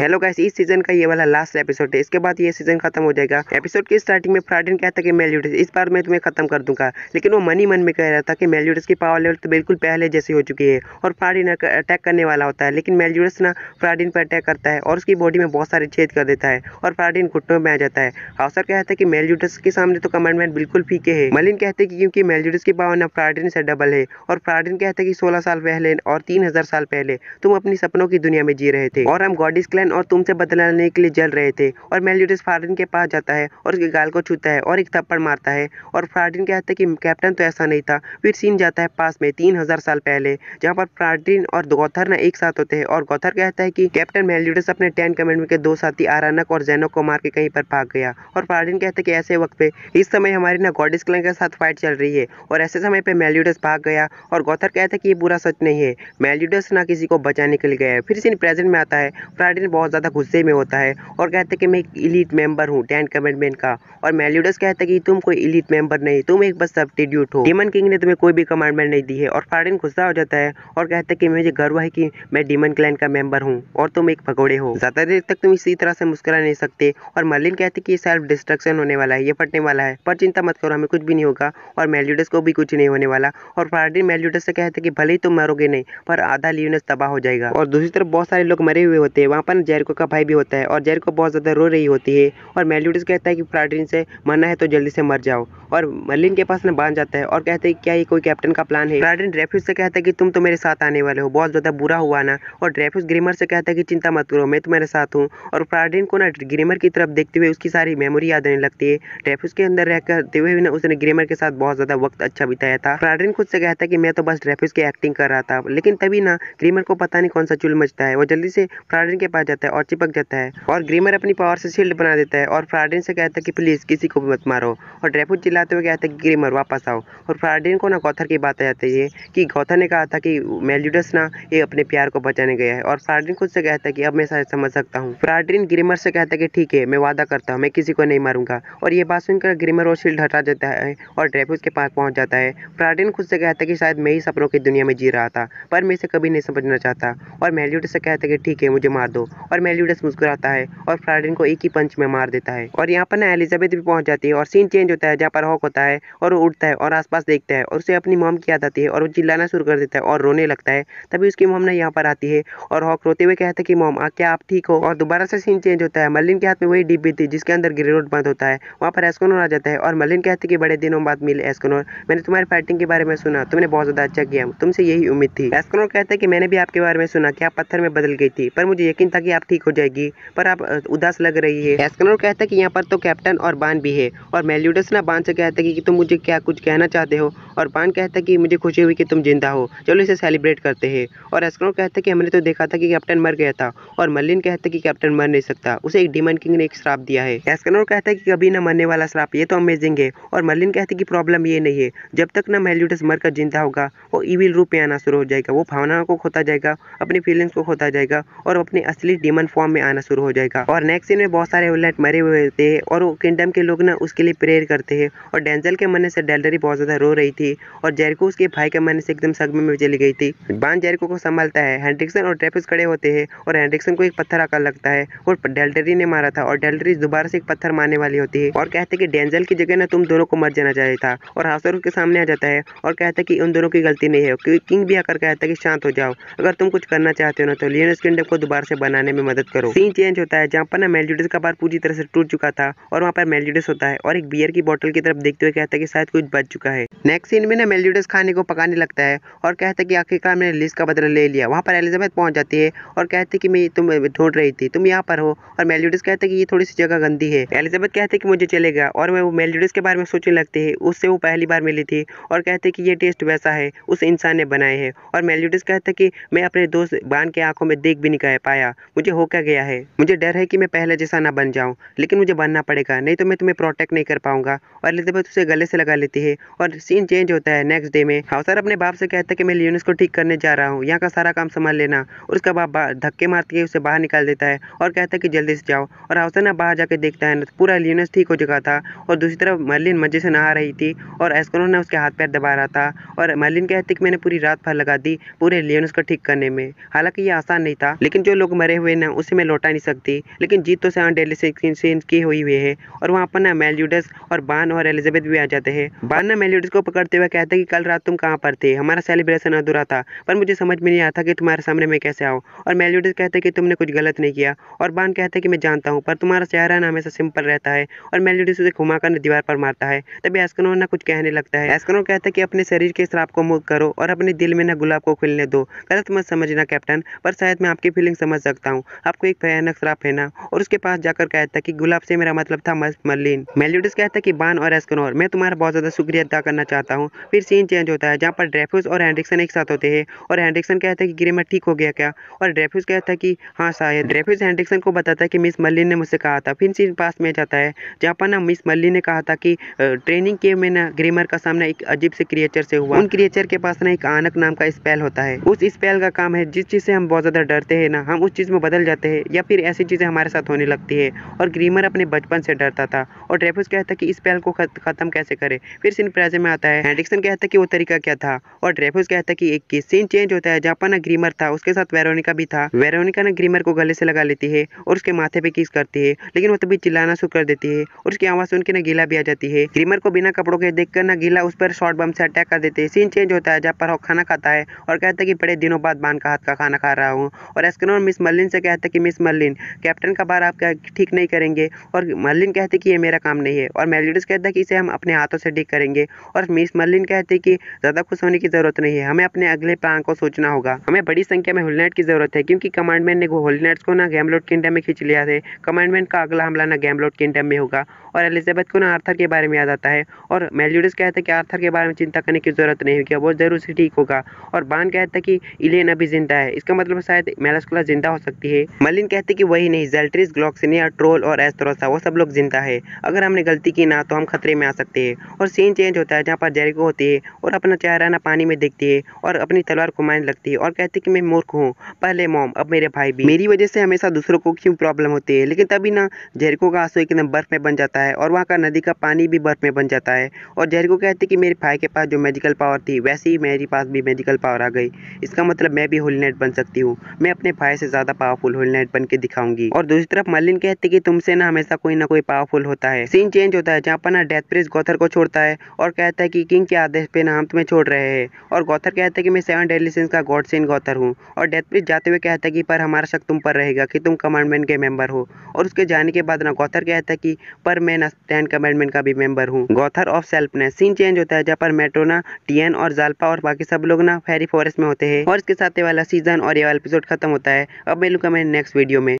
hello guys इस season का ये वाला लास्ट एपिसोड है इसके बाद ये सीजन खत्म हो जाएगा एपिसोड की स्टार्टिंग में फ्राइडन कहता कि मेल्यूटिस इस बार मैं तुम्हें खत्म कर दूंगा लेकिन वो मनी मन में कह रहा था कि मेल्यूटिस की पावर लेवल तो बिल्कुल पहले जैसी हो चुकी है और फ्राडिन अटैक करने वाला होता है लेकिन मेल्यूटिस ना फ्राडिन पर अटैक करता है और उसकी बॉडी में बहुत सारे छेद कर देता है और फ्राडिन घुटनों में आ जाता है हाउसर कहता है कि मेल्यूटिस के सामने तो कमांडमेंट बिल्कुल फीके है मलिन कहते हैं कि क्योंकि मेल्यूटिस की पावर ना फ्राडिन से डबल है और फ्राडिन कहता है कि सोलह साल पहले और तीन साल पहले तुम अपनी सपनों की दुनिया में जी रहे थे और हम गॉडिस क्लैन फारन और तुमसे बदला लेने के लिए जल रहे थे और मेल्यूटिस फारन के पास जाता है और उसके गाल को छूता है और एक थप्पड़ मारता है और फ्राडिन कहता है कि कैप्टन तो ऐसा नहीं था फिर सीन जाता है पास में तीन हज़ार साल पहले जहाँ पर फ्राडिन और गौथर ना एक साथ होते हैं और गौथर कहता है कि कैप्टन मेल्यूटिस अपने टेन कमेंट के दो साथी आरानक और जैनक को मार के कहीं पर भाग गया और फ्राडिन कहते है कि ऐसे वक्त पे इस समय हमारी ना गॉडिस क्लैन के साथ फाइट चल रही है और ऐसे समय पर मेल्यूडस भाग गया और गौथर कहता है कि ये पूरा सच नहीं है मेल्यूडस ना किसी को बचाने के लिए गया फिर सीन प्रेजेंट में आता है फ्राडिन बहुत ज़्यादा गुस्से में होता है और कहता है कि मैं एक इलीट मेंबर हूँ टेन कमेंटमेंट का और मेल्यूडस कहता है कि तुम कोई इलीट मेंबर नहीं तुम एक बस सब्टीट्यूट हो डिमन किंग ने तुम्हें कोई भी कमांडमेंट नहीं दी है और फार्डन गुस्सा हो जाता है और कहता है कि मुझे गर्व है कि मैं डिमन क्लैन का मेंबर हूँ और तुम एक भगोड़े हो ज़्यादा देर तक तुम इसी तरह से मुस्करा नहीं सकते और मलिन कहते कि सेल्फ डिस्ट्रक्शन होने वाला है ये फटने वाला है पर चिंता मत करो हमें कुछ भी नहीं होगा और मेल्यूडस को भी कुछ नहीं होने वाला और फार्डन मेल्यूडस से कहते कि भले ही तुम मरोगे नहीं पर आधा लियोनस तबाह हो जाएगा और दूसरी तरफ बहुत सारे लोग मरे हुए होते हैं वहाँ पर में जैरको का भाई भी होता है और जैरको बहुत ज़्यादा रो रही होती है और मेल्यूडिस कहता है कि फ्राडरिन से मरना है तो जल्दी से मर जाओ और मलिन के पास ना बांध जाता है और कहते हैं क्या ये कोई कैप्टन का प्लान है फ्राडरिन ड्रेफ्यूज से कहता है कि तुम तो मेरे साथ आने वाले हो बहुत ज़्यादा बुरा हुआ ना और ड्रेफ्यूज ग्रीमर से कहता है कि चिंता मत करो मैं तुम्हारे साथ हूँ और फ्राडरिन को ना ग्रीमर की तरफ देखते हुए उसकी सारी मेमोरी याद आने लगती है ड्रेफ्यूज के अंदर रह करते हुए भी ना उसने ग्रीमर के साथ बहुत ज़्यादा वक्त अच्छा बिताया था फ्राडरिन खुद से कहता है कि मैं तो बस ड्रेफ्यूज की एक्टिंग कर रहा था लेकिन तभी ना ग्रीमर को पता नहीं कौन सा चुल मचता है वो जल्दी से फ्राडरिन के पास जाता है और चिपक जाता है और ग्रीमर अपनी पावर से शील्ड बना देता है और फ्राडिन से कहता है कि प्लीज़ किसी को भी मत मारो और ड्रेफुट चिल्लाते हुए कहते हैं कि ग्रीमर वापस आओ और फ्राडिन को ना गौथर की बात आ जाती है कि गौथर ने कहा था कि मेल्यूडस ना ये अपने प्यार को बचाने गया है और फ्राडिन खुद से कहता है कि अब मैं शायद समझ सकता हूँ फ्राडिन ग्रीमर से कहता है कि ठीक है मैं वादा करता हूँ मैं किसी को नहीं मारूंगा और ये बात सुनकर ग्रीमर और शील्ड हटा देता है और ड्रेफुस के पास पहुँच जाता है फ्राडिन खुद से कहता है कि शायद मैं ही सपनों की दुनिया में जी रहा था पर मैं इसे कभी नहीं समझना चाहता और मेल्यूडस से कहता है कि ठीक है मुझे मार दो और मेलिडस मुस्कुराता है और फ्राइडन को एक ही पंच में मार देता है और यहाँ पर ना एलिजाबेथ भी पहुंच जाती है और सीन चेंज होता है जहाँ पर हॉक होता है और वो उठता है और आसपास देखता है और उसे अपनी मोम की याद आती है और वो चिल्लाना शुरू कर देता है और रोने लगता है तभी उसकी मोम ना यहाँ पर आती है और हॉक रोते हुए कहते है कि मोम क्या आप ठीक हो और दोबारा से सीन चेंज होता है मलिन के हाथ में वही डिब्बी थी जिसके अंदर रोड बंद होता है वहाँ पर एस्कोनोर आ जाता है और मलिन कहते हैं कि बड़े दिनों बाद मिले एस्कोनोर मैंने तुम्हारे फाइटिंग के बारे में सुना तुमने बहुत ज़्यादा अच्छा किया तुमसे यही उम्मीद थी एस्कोनोर कहता है कि मैंने भी आपके बारे में सुना कि आप पत्थर में बदल गई थी पर मुझे यकीन था कि कि आप ठीक हो जाएगी पर आप उदास लग रही है एस्कनोर कहता है कि यहाँ पर तो कैप्टन और बान भी है और मेल्यूडस ना बान से कहता है कि तुम मुझे क्या कुछ कहना चाहते हो और बान कहता है कि मुझे खुशी हुई कि तुम जिंदा हो चलो इसे सेलिब्रेट करते हैं और एस्कनोर कहते हैं कि हमने तो देखा था कि कैप्टन मर गया था और मलिन कहते है कि कैप्टन मर नहीं सकता उसे एक डिमन किंग ने एक श्राप दिया है एस्कनोर कहता है कि कभी ना मरने वाला श्राप ये तो अमेजिंग है और मलिन कहते कि प्रॉब्लम ये नहीं है जब तक ना मेल्यूटस मरकर जिंदा होगा वो ईविल रूप में आना शुरू हो जाएगा वो भावनाओं को खोता जाएगा अपनी फीलिंग्स को खोता जाएगा और अपनी असली डेमन फॉर्म में आना शुरू हो जाएगा और नेक्स्ट सीन में बहुत सारे विलेट मरे हुए होते हैं और किंगडम के लोग ना उसके लिए प्रेयर करते हैं और डेंजल के मन से डेलडरी बहुत ज़्यादा रो रही थी और जेरिको उसके भाई के मन से एकदम सगमे में चली गई थी बान जेरिको को संभालता है हेनरिक्सन और ट्रेपिस खड़े होते हैं और हेनरिक्सन को एक पत्थर आकर लगता है और डेल्टरी ने मारा था और डेल्टरी दोबारा से एक पत्थर मारने वाली होती है और कहते कि डेंजल की जगह ना तुम दोनों को मर जाना चाहिए था और हाउसर के सामने आ जाता है और कहता है कि उन दोनों की गलती नहीं है क्योंकि किंग भी आकर कहता है कि शांत हो जाओ अगर तुम कुछ करना चाहते हो ना तो लियनस किंगडम को दोबारा से बनाने बनाने में मदद करो सीन चेंज होता है जहाँ पर ना मेलजुडस का बार पूरी तरह से टूट चुका था और वहाँ पर मेलजुडस होता है और एक बियर की बॉटल की तरफ देखते हुए कहता है कि शायद कुछ बच चुका है नेक्स्ट सीन में ना मेलजुडस खाने को पकाने लगता है और कहता है कि आखिरकार मैंने लिस्ट का बदला ले लिया वहाँ पर एलिजाबेथ पहुँच जाती है और कहते कि मैं तुम ढूंढ रही थी तुम यहाँ पर हो और मेलजुडस कहते कि ये थोड़ी सी जगह गंदी है एलिजाबेथ कहते कि मुझे चलेगा और मैं वो मेलजुडस के बारे में सोचने लगती है उससे वो पहली बार मिली थी और कहते कि ये टेस्ट वैसा है उस इंसान ने बनाए है और मेलजुडस कहते कि मैं अपने दोस्त बान के आंखों में देख भी नहीं पाया मुझे हो क्या गया है मुझे डर है कि मैं पहले जैसा ना बन जाऊं लेकिन मुझे बनना पड़ेगा नहीं तो मैं तुम्हें प्रोटेक्ट नहीं कर पाऊंगा और एलिजाबेथ उसे गले से लगा लेती है और सीन चेंज होता है नेक्स्ट डे में हाउसर अपने बाप से कहता है कि मैं लियोनिस को ठीक करने जा रहा हूँ यहाँ का सारा काम संभाल लेना और उसका बाप धक्के मारती है उसे बाहर निकाल देता है और कहता है कि जल्दी से जाओ और हाउसर ना बाहर जाके देखता है तो पूरा लियोनिस ठीक हो चुका था और दूसरी तरफ मर्लिन मजे से नहा रही थी और एस्कोनो ने उसके हाथ पैर दबा रहा था और मर्लिन कहती कि मैंने पूरी रात भर लगा दी पूरे लियोनिस को ठीक करने में हालांकि ये आसान नहीं था लेकिन जो लोग मरे हुए विन है उसे मैं लौटा नहीं सकती लेकिन जीत तो सेवन डेली से की हुई हुई है और वहाँ पर ना मेल्यूडस और बान और एलिजाबेथ भी आ जाते हैं बान ना मेल्यूडस को पकड़ते हुए कहते हैं कि कल रात तुम कहाँ पर थे हमारा सेलिब्रेशन अधूरा था पर मुझे समझ में नहीं आता कि तुम्हारे सामने मैं कैसे आऊँ और मेल्यूडस कहते कि तुमने कुछ गलत नहीं किया और बान कहते कि मैं जानता हूँ पर तुम्हारा चेहरा ना हमेशा सिंपल रहता है और मेल्यूडस उसे घुमाकर दीवार पर मारता है तभी एस्कनोर ना कुछ कहने लगता है एस्कनोर कहते है कि अपने शरीर के श्राप को मुक्त करो और अपने दिल में ना गुलाब को खिलने दो गलत मत समझना कैप्टन पर शायद मैं आपकी फीलिंग समझ सकता देता हूँ आपको एक भयानक शराब पहना और उसके पास जाकर कहता है कि गुलाब से मेरा मतलब था मस्त मलिन मेल्यूडस कहता है कि बान और एस्कनोर मैं तुम्हारा बहुत ज़्यादा शुक्रिया अदा करना चाहता हूँ फिर सीन चेंज होता है जहाँ पर ड्रेफ्यूज और हेनरिक्सन एक साथ होते हैं और हेनरिक्सन कहता है कि गिरे ठीक हो गया क्या और ड्रेफ्यूज कहता है कि हाँ शायद ड्रेफ्यूज हेनरिक्सन को बताता है कि मिस मलिन ने मुझसे कहा था फिर सीन पास में जाता है जहाँ पर ना मिस मलिन ने कहा था कि ट्रेनिंग के में ना ग्रीमर का सामना एक अजीब से क्रिएचर से हुआ उन क्रिएचर के पास ना एक आनक नाम का स्पेल होता है उस स्पेल का काम है जिस चीज़ से हम बहुत ज़्यादा डरते हैं ना हम उस चीज़ में बदल जाते हैं या फिर ऐसी चीज़ें हमारे साथ होने लगती है और ग्रीमर अपने बचपन से डरता था और ड्रेफस कहता कि इस पहल को ख़त्म कैसे करे फिर सिन प्राइजे में आता है हेडिक्सन कहता कि वो तरीका क्या था और ड्रेफस कहता कि एक सीन चेंज होता है जहाँ पर ग्रीमर था उसके साथ वेरोनिका भी था वेरोनिका ना ग्रीमर को गले से लगा लेती है और उसके माथे पे किस करती है लेकिन वो तभी चिल्लाना शुरू कर देती है और उसकी आवाज़ सुनकर ना गीला भी आ जाती है ग्रीमर को बिना कपड़ों के देखकर ना गीला उस पर शॉर्ट बम से अटैक कर देते हैं सीन चेंज होता है जहाँ पर वो खाना खाता है और कहता है कि बड़े दिनों बाद बान का हाथ का खाना खा रहा हूँ और एस्क्रोन मिस मलिन से कहता है कि मिस मर्लिन कैप्टन का बार आप ठीक नहीं करेंगे और मर्लिन कहते कि ये मेरा काम नहीं है और मेलिडस कहता है कि इसे हम अपने हाथों से ठीक करेंगे और मिस मर्लिन कहते कि ज़्यादा खुश होने की ज़रूरत नहीं है हमें अपने अगले प्लान को सोचना होगा हमें बड़ी संख्या में होलनेट की ज़रूरत है क्योंकि कमांडमेंट ने होलनेट्स को ना गैमलोड किंगडम में खींच लिया है कमांडमेंट का अगला हमला ना गैमलोड किंगडम में होगा और एलिजाबेथ को ना आर्थर के बारे में याद आता है और मेलिडस कहते हैं कि आर्थर के बारे में चिंता करने की ज़रूरत नहीं होगी वो जरूर से ठीक होगा और बान कहता है कि इलेन अभी जिंदा है इसका मतलब शायद मेलास्कुला जिंदा हो सकता सकती है मलिन कहते कि वही नहीं जेल्ट्रिस ग्लॉक्सिनिया ट्रोल और एस्तरोसा वो सब लोग जिंदा है अगर हमने गलती की ना तो हम खतरे में आ सकते हैं और सीन चेंज होता है जहाँ पर जेरिको होती है और अपना चेहरा ना पानी में देखती है और अपनी तलवार को मारने लगती है और कहती कि मैं मूर्ख हूँ पहले मोम अब मेरे भाई भी मेरी वजह से हमेशा दूसरों को क्यों प्रॉब्लम होती है लेकिन तभी ना जेरिको का आंसू एकदम बर्फ में बन जाता है और वहाँ का नदी का पानी भी बर्फ में बन जाता है और जेरिको कहती कि मेरे भाई के पास जो मेजिकल पावर थी वैसे ही मेरे पास भी मेजिकल पावर आ गई इसका मतलब मैं भी होलीनेट बन सकती हूँ मैं अपने भाई से ज़्यादा पावर पावरफुल होल नाइट बन के दिखाऊंगी और दूसरी तरफ मलिन कहती है की तुमसे ना हमेशा कोई ना कोई पावरफुल होता है सीन चेंज होता है जहाँ पर ना डेथ प्रिंस गौथर को छोड़ता है और कहता है की किंग के आदेश पे ना हम तुम्हें छोड़ रहे हैं और गौथर कहता है कि मैं सेवन डेली सिंस का गॉड सीन गौथर हूँ और डेथ प्रिंस जाते हुए कहता है कि पर हमारा शक तुम पर रहेगा कि तुम कमांडमेंट के मेंबर हो और उसके जाने के बाद ना गौथर कहता है कि पर मैं ना टेन कमांडमेंट का भी मेंबर हूँ Gowther of selfness scene change होता है जहाँ पर मेट्रोना टीएन और जालपा और बाकी सब लोग ना फेरी फॉरेस्ट में होते हैं और इसके साथ ये वाला सीजन और ये वाला एपिसोड खत्म होता है अब मैं मिलूंगा मैं नेक्स्ट वीडियो में